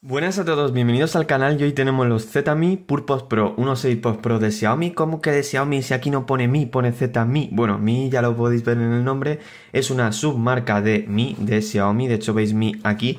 Buenas a todos, bienvenidos al canal y hoy tenemos los ZMI Purpos Pro, 16 AirPods Pro de Xiaomi, como que de Xiaomi? Si aquí no pone Mi, pone ZMI, bueno, Mi ya lo podéis ver en el nombre, es una submarca de Mi, de Xiaomi, de hecho veis Mi aquí,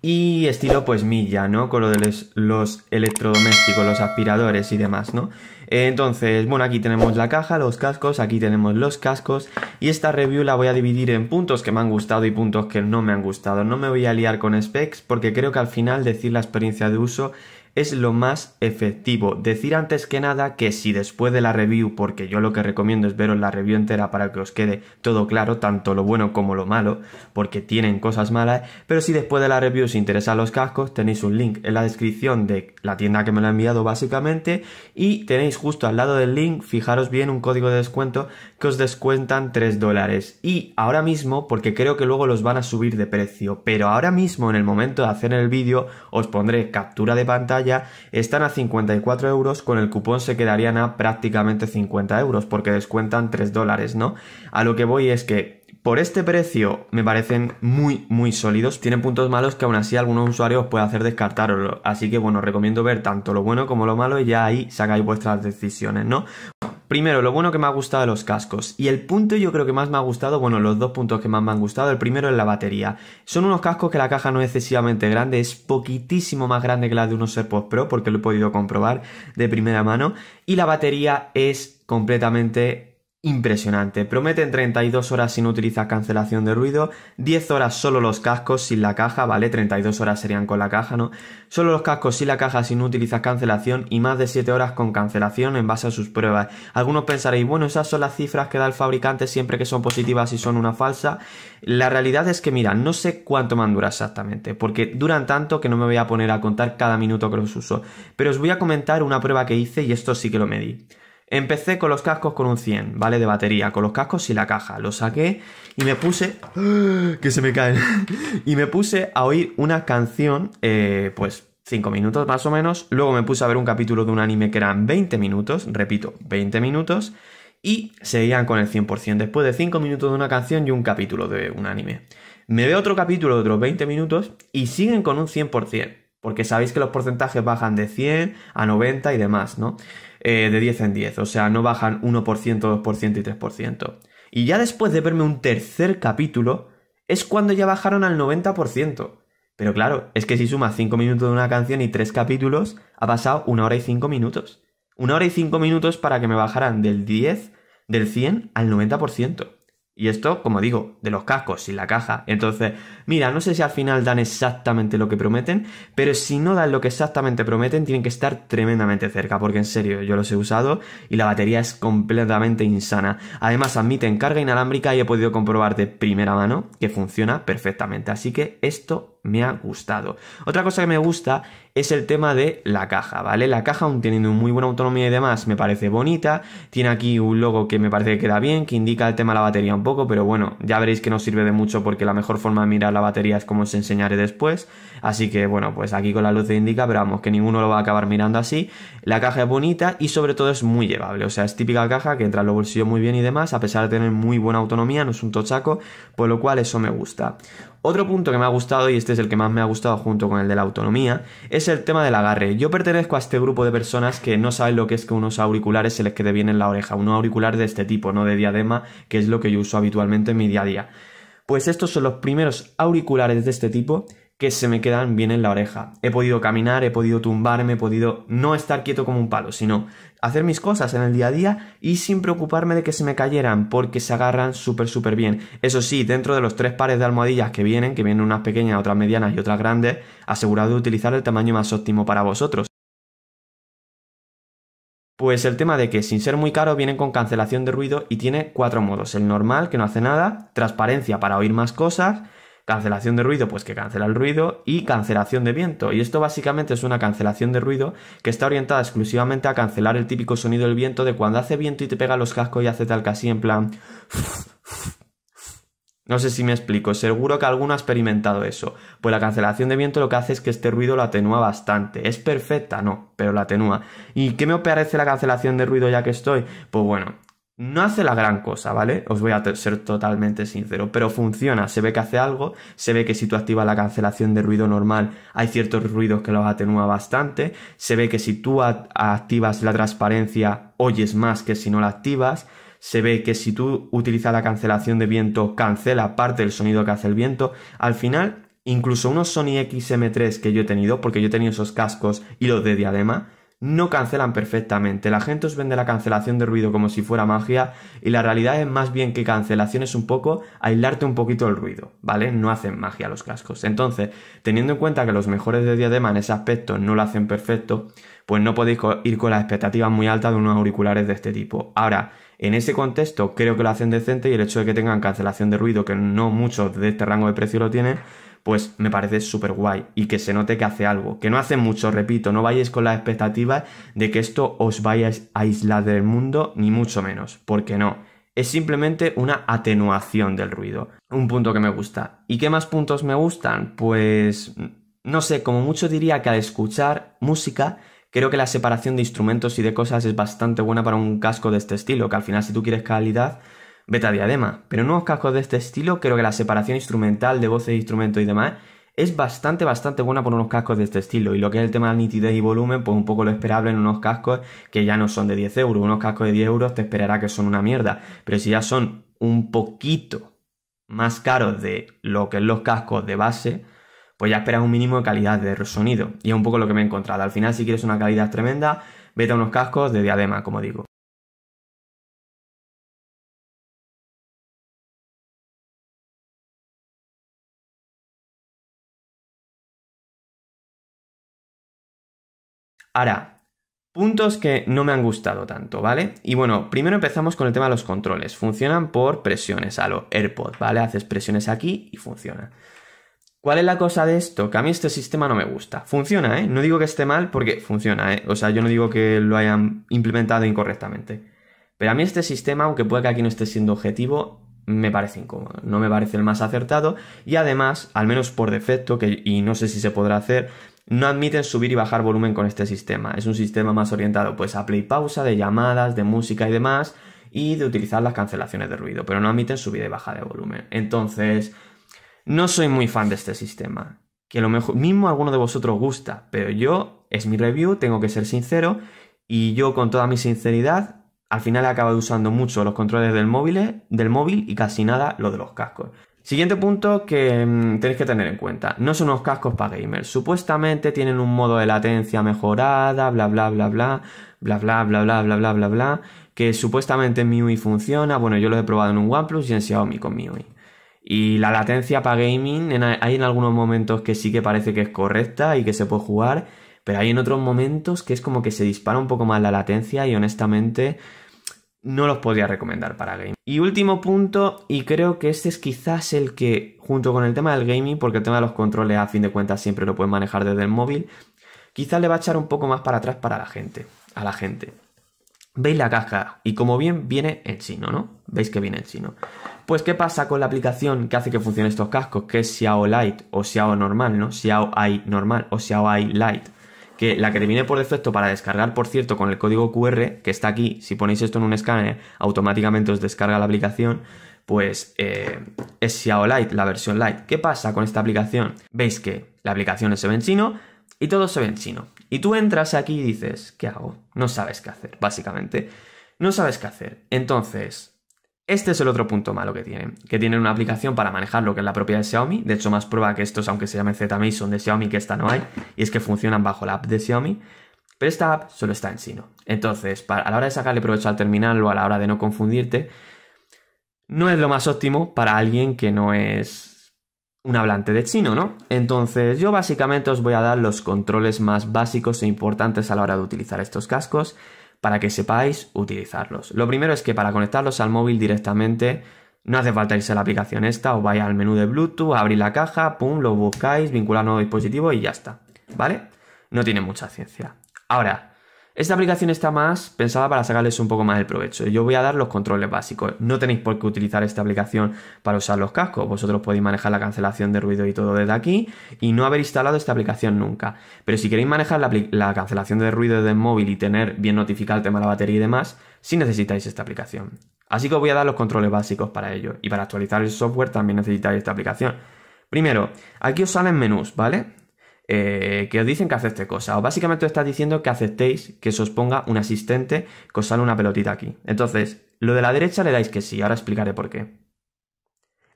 y estilo pues Mi ya, ¿no? Con lo de los, los electrodomésticos, los aspiradores y demás, ¿no? Entonces, bueno, aquí tenemos la caja, los cascos, aquí tenemos los cascos y esta review la voy a dividir en puntos que me han gustado y puntos que no me han gustado. No me voy a liar con specs porque creo que al final decir la experiencia de uso es lo más efectivo. Decir antes que nada que si después de la review, porque yo lo que recomiendo es veros la review entera para que os quede todo claro, tanto lo bueno como lo malo, porque tienen cosas malas, pero si después de la review os interesan los cascos, tenéis un link en la descripción de la tienda que me lo ha enviado básicamente y tenéis justo al lado del link, fijaros bien, un código de descuento que os descuentan 3 dólares. Y ahora mismo, porque creo que luego los van a subir de precio, pero ahora mismo en el momento de hacer el vídeo os pondré captura de pantalla están a 54 euros, con el cupón se quedarían a prácticamente 50 euros porque descuentan 3 dólares, ¿no? A lo que voy es que por este precio me parecen muy, muy sólidos. Tienen puntos malos que aún así algunos usuarios pueden hacer descartarlos. Así que bueno, recomiendo ver tanto lo bueno como lo malo y ya ahí sacáis vuestras decisiones, ¿no? Primero, lo bueno que me ha gustado de los cascos. Y el punto yo creo que más me ha gustado, bueno, los dos puntos que más me han gustado. El primero es la batería. Son unos cascos que la caja no es excesivamente grande, es poquitísimo más grande que la de unos AirPods Pro, porque lo he podido comprobar de primera mano. Y la batería es completamente impresionante. Prometen 32 horas sin utilizar cancelación de ruido, 10 horas solo los cascos sin la caja, ¿vale? 32 horas serían con la caja, ¿no? Solo los cascos sin la caja sin utilizar cancelación y más de 7 horas con cancelación en base a sus pruebas. Algunos pensaréis, bueno, esas son las cifras que da el fabricante siempre que son positivas y son una falsa. La realidad es que, mira, no sé cuánto me han durado exactamente, porque duran tanto que no me voy a poner a contar cada minuto que los uso. Pero os voy a comentar una prueba que hice y esto sí que lo medí. Empecé con los cascos con un 100, ¿vale? De batería, con los cascos y la caja. Lo saqué y me puse... que se me caen. y me puse a oír una canción, eh, pues 5 minutos más o menos. Luego me puse a ver un capítulo de un anime que eran 20 minutos, repito, 20 minutos. Y seguían con el 100% después de 5 minutos de una canción y un capítulo de un anime. Me veo otro capítulo de otros 20 minutos y siguen con un 100% porque sabéis que los porcentajes bajan de 100 a 90 y demás, ¿no? Eh, de 10 en 10, o sea, no bajan 1%, 2% y 3%. Y ya después de verme un tercer capítulo, es cuando ya bajaron al 90%. Pero claro, es que si sumas 5 minutos de una canción y 3 capítulos, ha pasado 1 hora y 5 minutos. 1 hora y 5 minutos para que me bajaran del 10, del 100 al 90%. Y esto, como digo, de los cascos, y la caja. Entonces, mira, no sé si al final dan exactamente lo que prometen, pero si no dan lo que exactamente prometen, tienen que estar tremendamente cerca, porque en serio, yo los he usado y la batería es completamente insana. Además, admiten carga inalámbrica y he podido comprobar de primera mano que funciona perfectamente. Así que esto me ha gustado. Otra cosa que me gusta es el tema de la caja, ¿vale? La caja, aún teniendo muy buena autonomía y demás, me parece bonita. Tiene aquí un logo que me parece que queda bien, que indica el tema de la batería un poco, pero bueno, ya veréis que no sirve de mucho porque la mejor forma de mirar la batería es como os enseñaré después. Así que bueno, pues aquí con la luz indica, pero vamos, que ninguno lo va a acabar mirando así. La caja es bonita y sobre todo es muy llevable, o sea, es típica caja que entra en los bolsillos muy bien y demás, a pesar de tener muy buena autonomía, no es un tochaco, por lo cual eso me gusta. Otro punto que me ha gustado, y este es el que más me ha gustado junto con el de la autonomía, es el tema del agarre. Yo pertenezco a este grupo de personas que no saben lo que es que unos auriculares se les quede bien en la oreja, unos auriculares de este tipo, no de diadema, que es lo que yo uso habitualmente en mi día a día. Pues estos son los primeros auriculares de este tipo que se me quedan bien en la oreja. He podido caminar, he podido tumbarme, he podido no estar quieto como un palo, sino hacer mis cosas en el día a día y sin preocuparme de que se me cayeran, porque se agarran súper, súper bien. Eso sí, dentro de los tres pares de almohadillas que vienen, que vienen unas pequeñas, otras medianas y otras grandes, asegurado de utilizar el tamaño más óptimo para vosotros. Pues el tema de que sin ser muy caro vienen con cancelación de ruido y tiene cuatro modos. El normal, que no hace nada, transparencia para oír más cosas, Cancelación de ruido, pues que cancela el ruido. Y cancelación de viento. Y esto básicamente es una cancelación de ruido que está orientada exclusivamente a cancelar el típico sonido del viento de cuando hace viento y te pega los cascos y hace tal casi en plan... No sé si me explico, seguro que alguno ha experimentado eso. Pues la cancelación de viento lo que hace es que este ruido lo atenúa bastante. Es perfecta, no, pero lo atenúa. ¿Y qué me parece la cancelación de ruido ya que estoy? Pues bueno, no hace la gran cosa, ¿vale? Os voy a ser totalmente sincero, pero funciona, se ve que hace algo, se ve que si tú activas la cancelación de ruido normal hay ciertos ruidos que los atenúa bastante, se ve que si tú activas la transparencia oyes más que si no la activas, se ve que si tú utilizas la cancelación de viento cancela parte del sonido que hace el viento, al final incluso unos Sony XM3 que yo he tenido, porque yo he tenido esos cascos y los de diadema, no cancelan perfectamente. La gente os vende la cancelación de ruido como si fuera magia y la realidad es más bien que cancelación es un poco aislarte un poquito el ruido, ¿vale? No hacen magia los cascos. Entonces, teniendo en cuenta que los mejores de diadema en ese aspecto no lo hacen perfecto, pues no podéis ir con las expectativas muy altas de unos auriculares de este tipo. Ahora, en ese contexto creo que lo hacen decente y el hecho de que tengan cancelación de ruido, que no muchos de este rango de precio lo tienen, pues me parece súper guay y que se note que hace algo, que no hace mucho, repito, no vayáis con la expectativa de que esto os vaya a aislar del mundo, ni mucho menos, porque no, es simplemente una atenuación del ruido, un punto que me gusta. ¿Y qué más puntos me gustan? Pues no sé, como mucho diría que al escuchar música, creo que la separación de instrumentos y de cosas es bastante buena para un casco de este estilo, que al final si tú quieres calidad, Beta Diadema. Pero en unos cascos de este estilo creo que la separación instrumental de voces, instrumentos y demás es bastante, bastante buena por unos cascos de este estilo. Y lo que es el tema de nitidez y volumen, pues un poco lo esperable en unos cascos que ya no son de 10 euros. Unos cascos de 10 euros te esperará que son una mierda. Pero si ya son un poquito más caros de lo que son los cascos de base, pues ya esperas un mínimo de calidad de sonido. Y es un poco lo que me he encontrado. Al final, si quieres una calidad tremenda, vete a unos cascos de diadema, como digo. Ahora, puntos que no me han gustado tanto, ¿vale? Y bueno, primero empezamos con el tema de los controles. Funcionan por presiones a lo AirPod, ¿vale? Haces presiones aquí y funciona. ¿Cuál es la cosa de esto? Que a mí este sistema no me gusta. Funciona, ¿eh? No digo que esté mal porque funciona, ¿eh? O sea, yo no digo que lo hayan implementado incorrectamente. Pero a mí este sistema, aunque pueda que aquí no esté siendo objetivo, me parece incómodo, no me parece el más acertado y además, al menos por defecto, que, y no sé si se podrá hacer, no admiten subir y bajar volumen con este sistema. Es un sistema más orientado pues a play pausa, de llamadas, de música y demás, y de utilizar las cancelaciones de ruido, pero no admiten subida y bajar de volumen. Entonces, no soy muy fan de este sistema. Que lo mejor, mismo alguno de vosotros gusta, pero yo, es mi review, tengo que ser sincero, y yo con toda mi sinceridad, al final he acabado usando mucho los controles del móvil, del móvil y casi nada lo de los cascos. Siguiente punto que tenéis que tener en cuenta. No son unos cascos para gamers. Supuestamente tienen un modo de latencia mejorada, bla bla bla bla, bla bla bla bla bla bla bla bla, que supuestamente en MIUI funciona. Bueno, yo lo he probado en un OnePlus y en Xiaomi con MIUI. Y la latencia para gaming, hay en algunos momentos que sí que parece que es correcta y que se puede jugar, pero hay en otros momentos que es como que se dispara un poco más la latencia y honestamente no los podría recomendar para gaming. Y último punto, y creo que este es quizás el que, junto con el tema del gaming, porque el tema de los controles a fin de cuentas siempre lo pueden manejar desde el móvil, quizás le va a echar un poco más para atrás para la gente, a la gente. Veis la caja y como bien viene en chino, ¿no? Veis que viene en chino. Pues qué pasa con la aplicación que hace que funcionen estos cascos, que es Xiao Light o Xiao normal, ¿no? Xiao i normal o Xiao i light que la que te viene por defecto para descargar, por cierto, con el código QR, que está aquí, si ponéis esto en un escáner, automáticamente os descarga la aplicación, pues eh, es Xiao Lite, la versión Lite. ¿Qué pasa con esta aplicación? Veis que la aplicación se ve en chino y todo se ve en chino. Y tú entras aquí y dices, ¿qué hago? No sabes qué hacer, básicamente. No sabes qué hacer. Entonces, este es el otro punto malo que tienen, que tienen una aplicación para manejar lo que es la propiedad de Xiaomi, de hecho más prueba que estos, aunque se llamen ZMI, son de Xiaomi, que esta no hay, y es que funcionan bajo la app de Xiaomi, pero esta app solo está en chino. Entonces, para, a la hora de sacarle provecho al terminal o a la hora de no confundirte, no es lo más óptimo para alguien que no es un hablante de chino, ¿no? Entonces, yo básicamente os voy a dar los controles más básicos e importantes a la hora de utilizar estos cascos para que sepáis utilizarlos. Lo primero es que para conectarlos al móvil directamente no hace falta irse a la aplicación esta, os vais al menú de Bluetooth, abrís la caja, pum, lo buscáis, vincular nuevo dispositivo y ya está, ¿vale? No tiene mucha ciencia. Ahora, esta aplicación está más pensada para sacarles un poco más el provecho. Yo voy a dar los controles básicos. No tenéis por qué utilizar esta aplicación para usar los cascos. Vosotros podéis manejar la cancelación de ruido y todo desde aquí y no haber instalado esta aplicación nunca. Pero si queréis manejar la, cancelación de ruido desde el móvil y tener bien notificado el tema de la batería y demás, sí necesitáis esta aplicación. Así que os voy a dar los controles básicos para ello. Y para actualizar el software también necesitáis esta aplicación. Primero, aquí os salen menús, ¿vale? Eh, que os dicen que acepte cosas. O básicamente os está diciendo que aceptéis que se os ponga un asistente que os sale una pelotita aquí. Entonces, lo de la derecha le dais que sí, ahora explicaré por qué.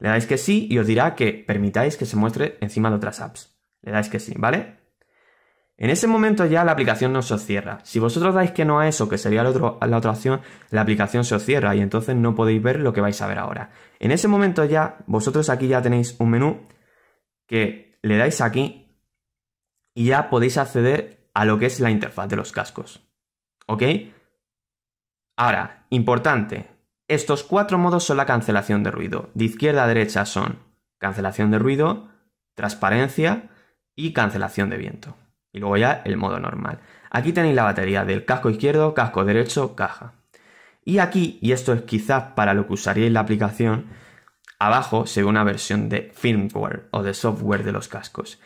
Le dais que sí y os dirá que permitáis que se muestre encima de otras apps. Le dais que sí, ¿vale? En ese momento ya la aplicación no se os cierra. Si vosotros dais que no a eso, que sería la, otro, la otra opción, la aplicación se os cierra y entonces no podéis ver lo que vais a ver ahora. En ese momento ya, vosotros aquí ya tenéis un menú que le dais aquí y ya podéis acceder a lo que es la interfaz de los cascos. ¿Ok? Ahora, importante, estos cuatro modos son la cancelación de ruido. De izquierda a derecha son cancelación de ruido, transparencia y cancelación de viento. Y luego ya el modo normal. Aquí tenéis la batería del casco izquierdo, casco derecho, caja. Y aquí, y esto es quizás para lo que usaríais la aplicación, abajo se ve una versión de firmware o de software de los cascos.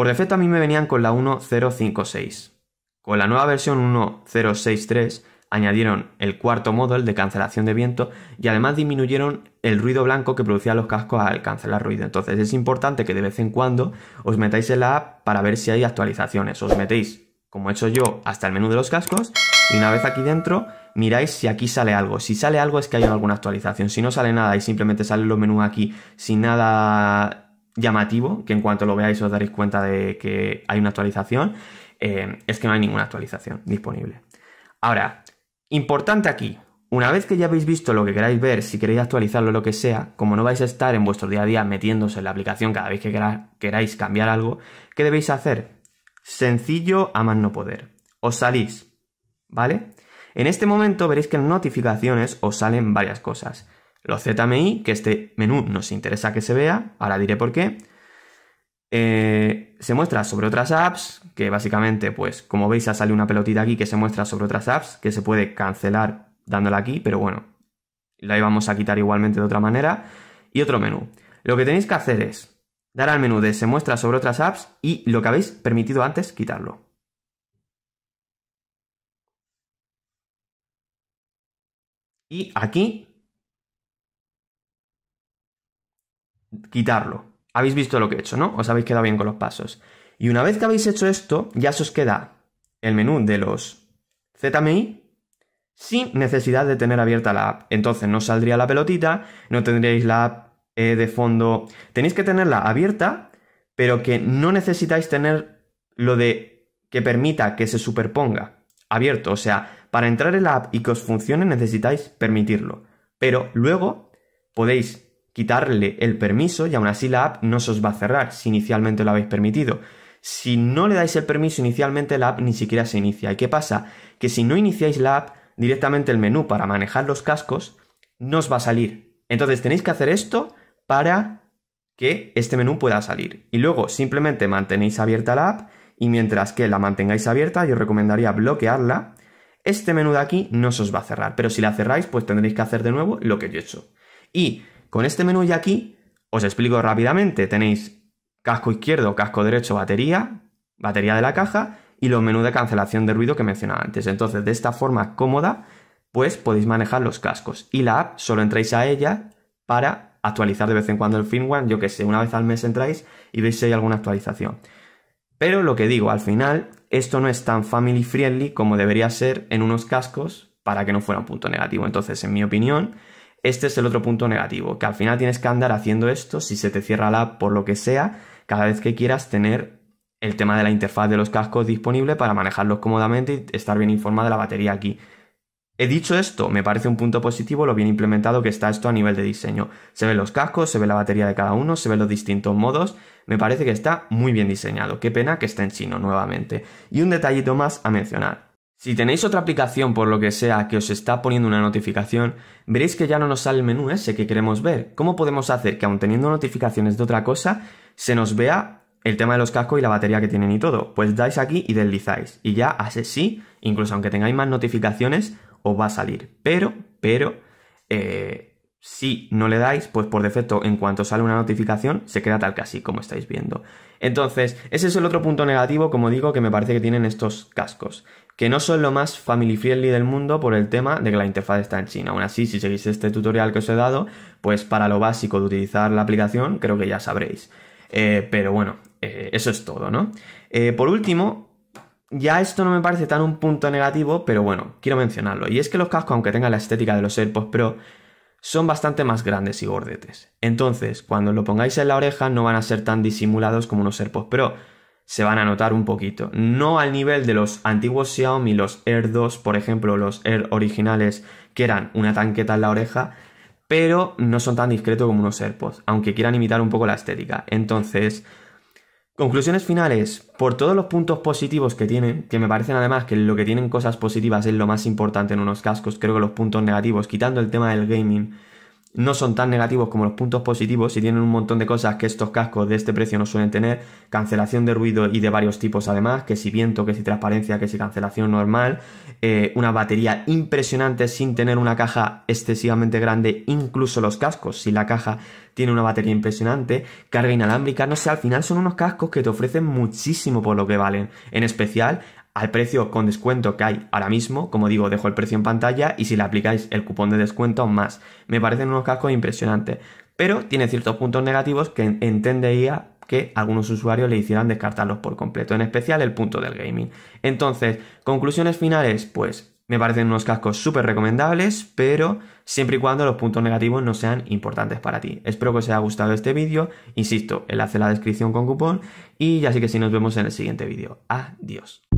Por defecto a mí me venían con la 1056. Con la nueva versión 1063 añadieron el cuarto modo, de cancelación de viento, y además disminuyeron el ruido blanco que producían los cascos al cancelar ruido. Entonces es importante que de vez en cuando os metáis en la app para ver si hay actualizaciones. Os metéis, como he hecho yo, hasta el menú de los cascos y una vez aquí dentro miráis si aquí sale algo. Si sale algo es que hay alguna actualización. Si no sale nada y simplemente salen los menús aquí sin nada llamativo, que en cuanto lo veáis os daréis cuenta de que hay una actualización, eh, es que no hay ninguna actualización disponible. Ahora, importante aquí, una vez que ya habéis visto lo que queráis ver, si queréis actualizarlo, lo que sea, como no vais a estar en vuestro día a día metiéndose en la aplicación cada vez que queráis cambiar algo, ¿qué debéis hacer? Sencillo a más no poder. Os salís, ¿vale? En este momento veréis que en notificaciones os salen varias cosas. Los ZMI, que este menú nos interesa que se vea, ahora diré por qué. Eh, se muestra sobre otras apps, que básicamente, pues como veis, ha salido una pelotita aquí que se muestra sobre otras apps, que se puede cancelar dándola aquí, pero bueno, la íbamos a quitar igualmente de otra manera. Y otro menú. Lo que tenéis que hacer es dar al menú de se muestra sobre otras apps y lo que habéis permitido antes, quitarlo. Y aquí quitarlo. Habéis visto lo que he hecho, ¿no? Os habéis quedado bien con los pasos. Y una vez que habéis hecho esto, ya se os queda el menú de los ZMI sin necesidad de tener abierta la app. Entonces no saldría la pelotita, no tendríais la app eh, de fondo. Tenéis que tenerla abierta, pero que no necesitáis tener lo de que permita que se superponga abierto. O sea, para entrar en la app y que os funcione necesitáis permitirlo. Pero luego podéis quitarle el permiso y aún así la app no se os va a cerrar si inicialmente lo habéis permitido. Si no le dais el permiso inicialmente la app ni siquiera se inicia. ¿Y qué pasa? Que si no iniciáis la app, directamente el menú para manejar los cascos no os va a salir. Entonces tenéis que hacer esto para que este menú pueda salir. Y luego simplemente mantenéis abierta la app y mientras que la mantengáis abierta yo recomendaría bloquearla. Este menú de aquí no se os va a cerrar, pero si la cerráis pues tendréis que hacer de nuevo lo que yo he hecho. Y con este menú ya aquí, os explico rápidamente. Tenéis casco izquierdo, casco derecho, batería, batería de la caja y los menús de cancelación de ruido que mencionaba antes. Entonces, de esta forma cómoda, pues podéis manejar los cascos. Y la app solo entráis a ella para actualizar de vez en cuando el firmware. Yo que sé, una vez al mes entráis y veis si hay alguna actualización. Pero lo que digo, al final, esto no es tan family friendly como debería ser en unos cascos para que no fuera un punto negativo. Entonces, en mi opinión, este es el otro punto negativo, que al final tienes que andar haciendo esto si se te cierra la app por lo que sea, cada vez que quieras tener el tema de la interfaz de los cascos disponible para manejarlos cómodamente y estar bien informada de la batería aquí. He dicho esto, me parece un punto positivo lo bien implementado que está esto a nivel de diseño. Se ven los cascos, se ve la batería de cada uno, se ven los distintos modos, me parece que está muy bien diseñado. Qué pena que está en chino nuevamente. Y un detallito más a mencionar. Si tenéis otra aplicación por lo que sea que os está poniendo una notificación, veréis que ya no nos sale el menú ese que queremos ver. ¿Cómo podemos hacer que aun teniendo notificaciones de otra cosa, se nos vea el tema de los cascos y la batería que tienen y todo? Pues dais aquí y deslizáis. Y ya así incluso aunque tengáis más notificaciones, os va a salir. Pero, pero, eh, si no le dais, pues por defecto en cuanto sale una notificación, se queda tal que así como estáis viendo. Entonces, ese es el otro punto negativo, como digo, que me parece que tienen estos cascos, que no son lo más family friendly del mundo por el tema de que la interfaz está en China. Aún así, si seguís este tutorial que os he dado, pues para lo básico de utilizar la aplicación, creo que ya sabréis. Eh, pero bueno, eh, eso es todo, ¿no? Eh, por último, ya esto no me parece tan un punto negativo, pero bueno, quiero mencionarlo. Y es que los cascos, aunque tengan la estética de los AirPods Pro, son bastante más grandes y gordetes. Entonces, cuando lo pongáis en la oreja no van a ser tan disimulados como unos AirPods pero Se van a notar un poquito. No al nivel de los antiguos Xiaomi, los Air 2, por ejemplo, los Air originales, que eran una tanqueta en la oreja, pero no son tan discretos como unos AirPods, aunque quieran imitar un poco la estética. Entonces, Conclusiones finales. Por todos los puntos positivos que tienen, que me parecen además que lo que tienen cosas positivas es lo más importante en unos cascos, creo que los puntos negativos, quitando el tema del gaming, no son tan negativos como los puntos positivos y tienen un montón de cosas que estos cascos de este precio no suelen tener, cancelación de ruido y de varios tipos además, que si viento, que si transparencia, que si cancelación normal, eh, una batería impresionante sin tener una caja excesivamente grande, incluso los cascos, si la caja tiene una batería impresionante, carga inalámbrica, no sé, al final son unos cascos que te ofrecen muchísimo por lo que valen, en especial al precio con descuento que hay ahora mismo. Como digo, dejo el precio en pantalla y si le aplicáis el cupón de descuento más. Me parecen unos cascos impresionantes. Pero tiene ciertos puntos negativos que entendería que algunos usuarios le hicieran descartarlos por completo, en especial el punto del gaming. Entonces, conclusiones finales, pues me parecen unos cascos súper recomendables, pero siempre y cuando los puntos negativos no sean importantes para ti. Espero que os haya gustado este vídeo, insisto, enlace en la descripción con cupón y ya sí que sí nos vemos en el siguiente vídeo. Adiós.